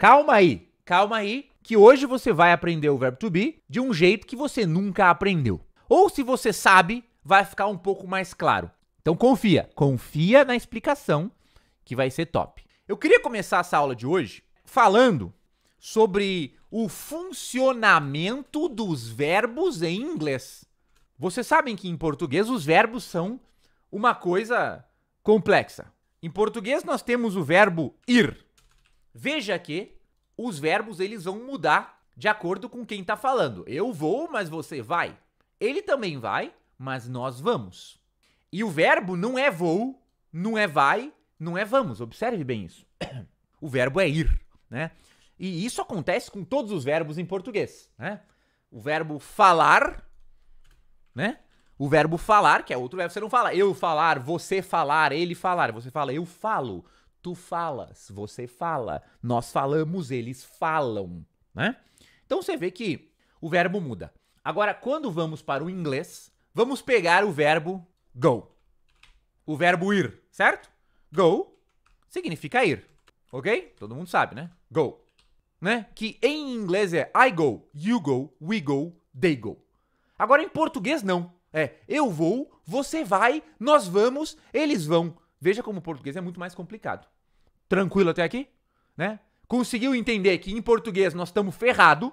Calma aí, calma aí, que hoje você vai aprender o verbo to be de um jeito que você nunca aprendeu. Ou se você sabe, vai ficar um pouco mais claro. Então confia, confia na explicação que vai ser top. Eu queria começar essa aula de hoje falando sobre o funcionamento dos verbos em inglês. Vocês sabem que em português os verbos são uma coisa complexa. Em português nós temos o verbo ir, Veja que os verbos eles vão mudar de acordo com quem está falando. Eu vou, mas você vai. Ele também vai, mas nós vamos. E o verbo não é vou, não é vai, não é vamos. Observe bem isso. O verbo é ir, né? E isso acontece com todos os verbos em português, né? O verbo falar, né? O verbo falar, que é outro verbo, você não fala eu falar, você falar, ele falar. Você fala eu falo, Tu falas, você fala, nós falamos, eles falam, né? Então você vê que o verbo muda. Agora, quando vamos para o inglês, vamos pegar o verbo go. O verbo ir, certo? Go significa ir, ok? Todo mundo sabe, né? Go, né? Que em inglês é I go, you go, we go, they go. Agora em português não. É eu vou, você vai, nós vamos, eles vão. Veja como o português é muito mais complicado. Tranquilo até aqui? Né? Conseguiu entender que em português nós estamos ferrado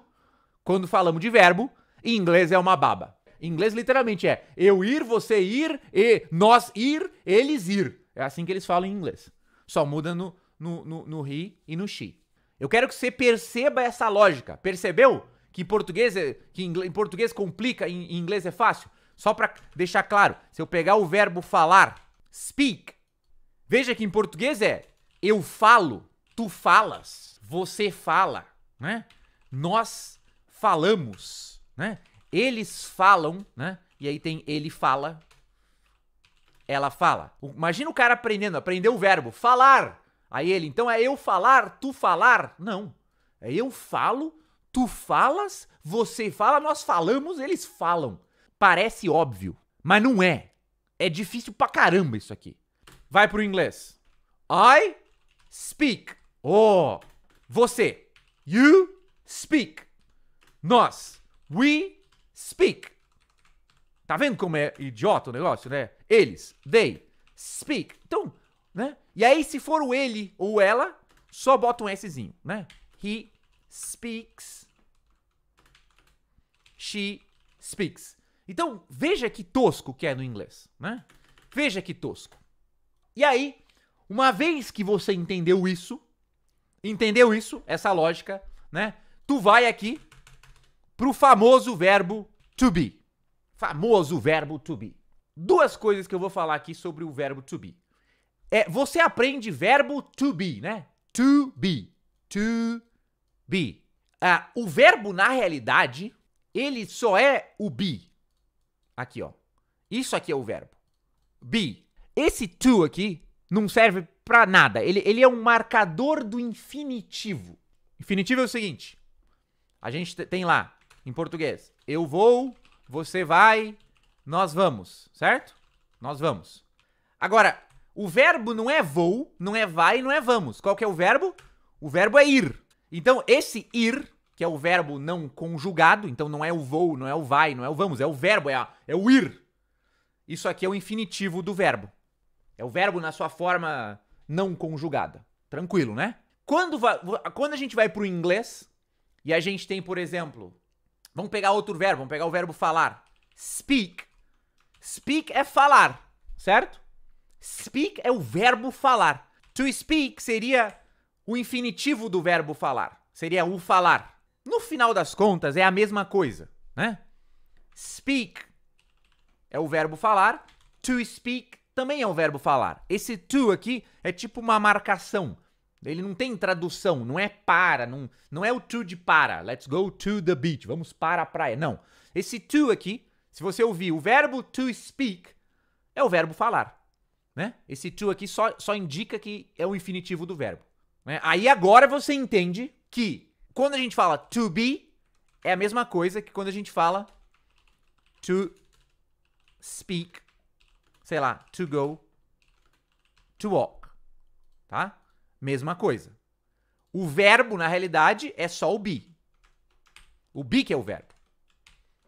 quando falamos de verbo, e em inglês é uma baba. Em inglês literalmente é eu ir, você ir, e nós ir, eles ir. É assim que eles falam em inglês. Só muda no, no, no, no he e no she. Eu quero que você perceba essa lógica. Percebeu? Que em português, é, que em, português complica, e em inglês é fácil. Só para deixar claro, se eu pegar o verbo falar, speak, veja que em português é eu falo, tu falas, você fala, né? Nós falamos, né? Eles falam, né? E aí tem ele fala, ela fala. Imagina o cara aprendendo, aprendeu o verbo falar. Aí ele, então é eu falar, tu falar? Não. É eu falo, tu falas, você fala, nós falamos, eles falam. Parece óbvio, mas não é. É difícil pra caramba isso aqui. Vai pro inglês. I speak. Oh, você. You speak. Nós. We speak. Tá vendo como é idiota o negócio, né? Eles. They speak. Então, né? E aí, se for o ele ou ela, só bota um Szinho, né? He speaks. She speaks. Então, veja que tosco que é no inglês, né? Veja que tosco. E aí, uma vez que você entendeu isso, entendeu isso, essa lógica, né? Tu vai aqui pro famoso verbo to be. Famoso verbo to be. Duas coisas que eu vou falar aqui sobre o verbo to be. É, você aprende verbo to be, né? To be. To be. Ah, o verbo, na realidade, ele só é o be. Aqui, ó. Isso aqui é o verbo. Be. Esse to aqui não serve para nada. Ele, ele é um marcador do infinitivo. Infinitivo é o seguinte: a gente tem lá, em português, eu vou, você vai, nós vamos, certo? Nós vamos. Agora, o verbo não é vou, não é vai, não é vamos. Qual que é o verbo? O verbo é ir. Então, esse ir, que é o verbo não conjugado, então não é o vou, não é o vai, não é o vamos, é o verbo, é, a, é o ir. Isso aqui é o infinitivo do verbo. É o verbo na sua forma não conjugada. Tranquilo, né? Quando, quando a gente vai pro inglês e a gente tem, por exemplo, vamos pegar outro verbo, vamos pegar o verbo falar. Speak. Speak é falar, certo? Speak é o verbo falar. To speak seria o infinitivo do verbo falar. Seria o falar. No final das contas, é a mesma coisa, né? Speak é o verbo falar. To speak também é um verbo falar. Esse to aqui é tipo uma marcação. Ele não tem tradução, não é para, não, não é o to de para. Let's go to the beach, vamos para a praia. Não. Esse to aqui, se você ouvir o verbo to speak, é o verbo falar. Né? Esse to aqui só, só indica que é o infinitivo do verbo. Né? Aí agora você entende que quando a gente fala to be, é a mesma coisa que quando a gente fala to speak sei lá, to go, to walk, tá? Mesma coisa. O verbo, na realidade, é só o be. O be que é o verbo.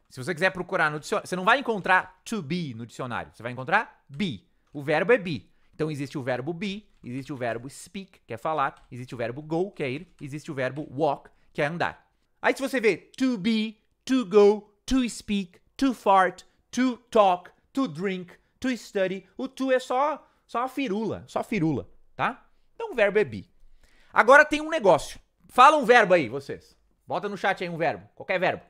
Se você quiser procurar no dicionário, você não vai encontrar to be no dicionário, você vai encontrar be. O verbo é be. Então existe o verbo be, existe o verbo speak, que é falar, existe o verbo go, que é ir, existe o verbo walk, que é andar. Aí se você vê to be, to go, to speak, to fart, to talk, to drink, to study, o to é só, só uma firula, só firula, tá? Então o verbo é be. Agora tem um negócio. Fala um verbo aí, vocês. Bota no chat aí um verbo, qualquer verbo.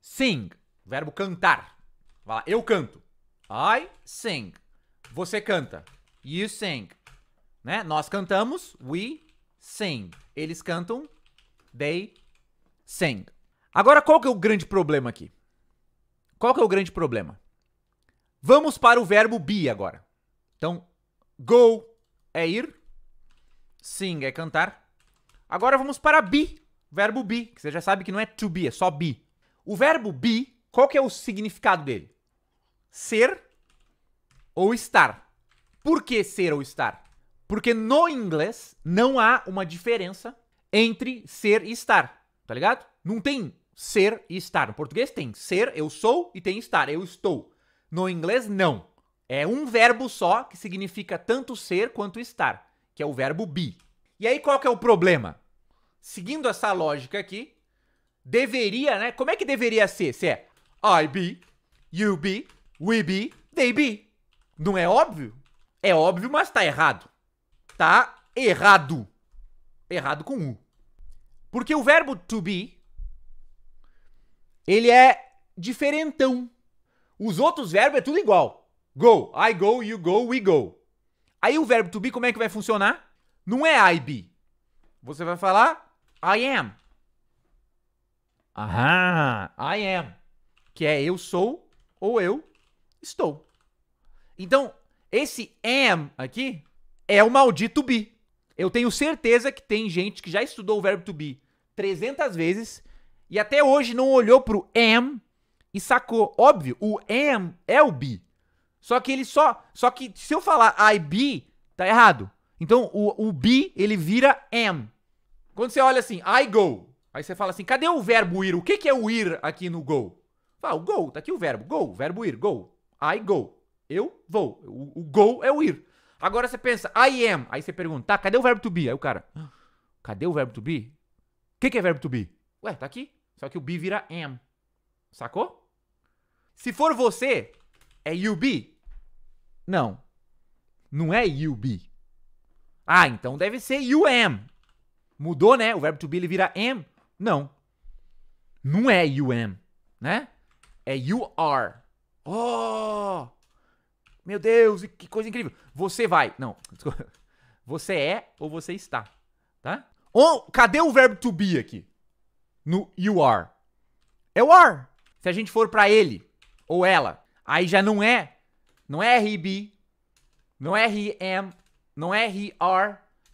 Sing, verbo cantar. Vai lá, eu canto. I sing. Você canta. You sing. Né? Nós cantamos, we sing. Eles cantam, they sing. Agora, qual que é o grande problema aqui? Qual que é o grande problema? Vamos para o verbo be agora. Então, go é ir, sing é cantar. Agora vamos para be, verbo be, que você já sabe que não é to be, é só be. O verbo be, qual que é o significado dele? Ser ou estar. Por que ser ou estar? Porque no inglês não há uma diferença entre ser e estar, tá ligado? Não tem ser e estar. No português tem ser, eu sou e tem estar, eu estou. No inglês, não. É um verbo só que significa tanto ser quanto estar, que é o verbo be. E aí qual que é o problema? Seguindo essa lógica aqui, deveria, né? Como é que deveria ser? Se é I be, you be, we be, they be. Não é óbvio? É óbvio, mas tá errado. Tá errado. Errado com U. Porque o verbo to be, ele é diferentão os outros verbos é tudo igual. Go, I go, you go, we go. Aí o verbo to be, como é que vai funcionar? Não é I be. Você vai falar I am. Aham, I am. Que é eu sou ou eu estou. Então, esse am aqui é o maldito be. Eu tenho certeza que tem gente que já estudou o verbo to be 300 vezes e até hoje não olhou pro am e sacou. Óbvio, o am é o be. Só que ele só. Só que se eu falar I be, tá errado. Então o, o be, ele vira am. Quando você olha assim, I go. Aí você fala assim, cadê o verbo ir? O que, que é o ir aqui no go? Fala, o go, tá aqui o verbo. Go, verbo ir, go. I go. Eu vou. O, o go é o ir. Agora você pensa, I am. Aí você pergunta, tá, cadê o verbo to be? Aí o cara, ah, cadê o verbo to be? O que, que é verbo to be? Ué, tá aqui. Só que o be vira am. Sacou? Se for você, é you be? Não. Não é you be. Ah, então deve ser you am. Mudou, né? O verbo to be ele vira am. Não. Não é you am, né? É you are. Oh! Meu Deus, que coisa incrível. Você vai. Não, desculpa. Você é ou você está, tá? Ou, cadê o verbo to be aqui? No you are. É o are. Se a gente for para ele, ou ela. Aí já não é, não é RB, não é RM, não é RR,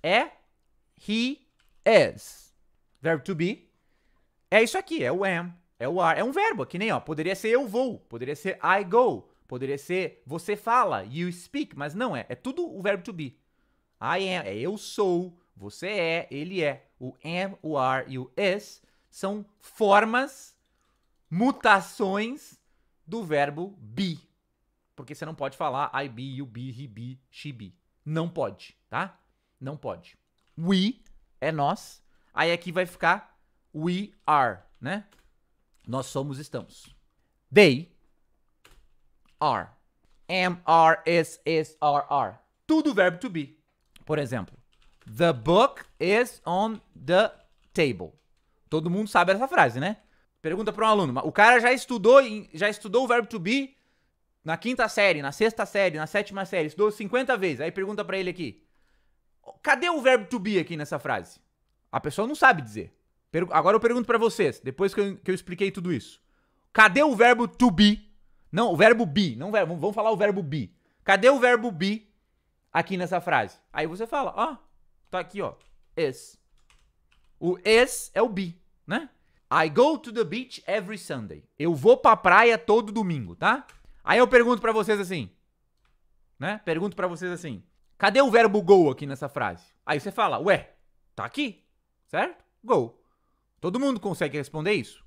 é he is. Verbo to be. É isso aqui, é o am, é o are, é um verbo, que nem, ó, poderia ser eu vou, poderia ser I go, poderia ser você fala, you speak, mas não é, é tudo o verbo to be. I am, é eu sou, você é, ele é. O am, o are e o is são formas, mutações do verbo be. Porque você não pode falar I be, you be, he be, she be. Não pode, tá? Não pode. We é nós. Aí aqui vai ficar we are, né? Nós somos, estamos. They are. Am, are, is, is, are, are. Tudo verbo to be. Por exemplo, the book is on the table. Todo mundo sabe essa frase, né? Pergunta para um aluno. O cara já estudou, já estudou o verbo to be na quinta série, na sexta série, na sétima série, estudou 50 vezes. Aí pergunta para ele aqui: cadê o verbo to be aqui nessa frase? A pessoa não sabe dizer. Agora eu pergunto para vocês, depois que eu, que eu, expliquei tudo isso: cadê o verbo to be? Não, o verbo be. Não, vamos falar o verbo be. Cadê o verbo be aqui nessa frase? Aí você fala: ó, oh, tá aqui, ó, is. O is é o be, né? I go to the beach every Sunday. Eu vou pra praia todo domingo, tá? Aí eu pergunto para vocês assim, né? Pergunto para vocês assim: "Cadê o verbo go aqui nessa frase?" Aí você fala: "Ué, tá aqui". Certo? Go. Todo mundo consegue responder isso?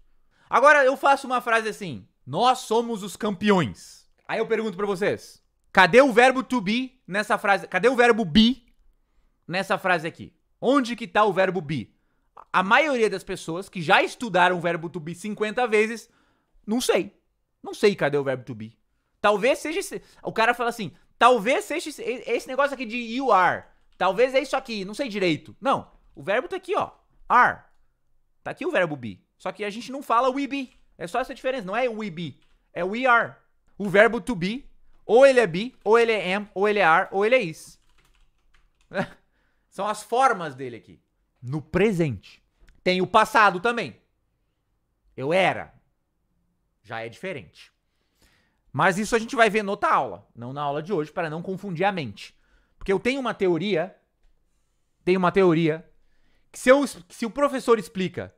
Agora eu faço uma frase assim: "Nós somos os campeões". Aí eu pergunto para vocês: "Cadê o verbo to be nessa frase? Cadê o verbo be nessa frase aqui? Onde que tá o verbo be?" a maioria das pessoas que já estudaram o verbo to be 50 vezes, não sei. Não sei cadê o verbo to be. Talvez seja esse, O cara fala assim, talvez seja esse, negócio aqui de you are. Talvez é isso aqui, não sei direito. Não, o verbo tá aqui, ó. Are. Tá aqui o verbo be. Só que a gente não fala we be. É só essa diferença, não é we be, é we are. O verbo to be, ou ele é be, ou ele é am, ou ele é are, ou ele é is. São as formas dele aqui no presente. Tem o passado também. Eu era. Já é diferente. Mas isso a gente vai ver em outra aula, não na aula de hoje, para não confundir a mente. Porque eu tenho uma teoria, tenho uma teoria, que se, eu, que se o professor explica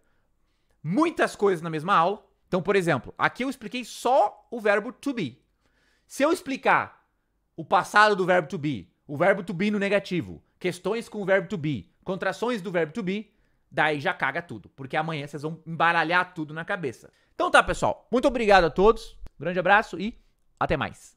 muitas coisas na mesma aula, então, por exemplo, aqui eu expliquei só o verbo to be. Se eu explicar o passado do verbo to be, o verbo to be no negativo, questões com o verbo to be, contrações do verbo to be, daí já caga tudo, porque amanhã vocês vão embaralhar tudo na cabeça. Então tá, pessoal. Muito obrigado a todos. Grande abraço e até mais.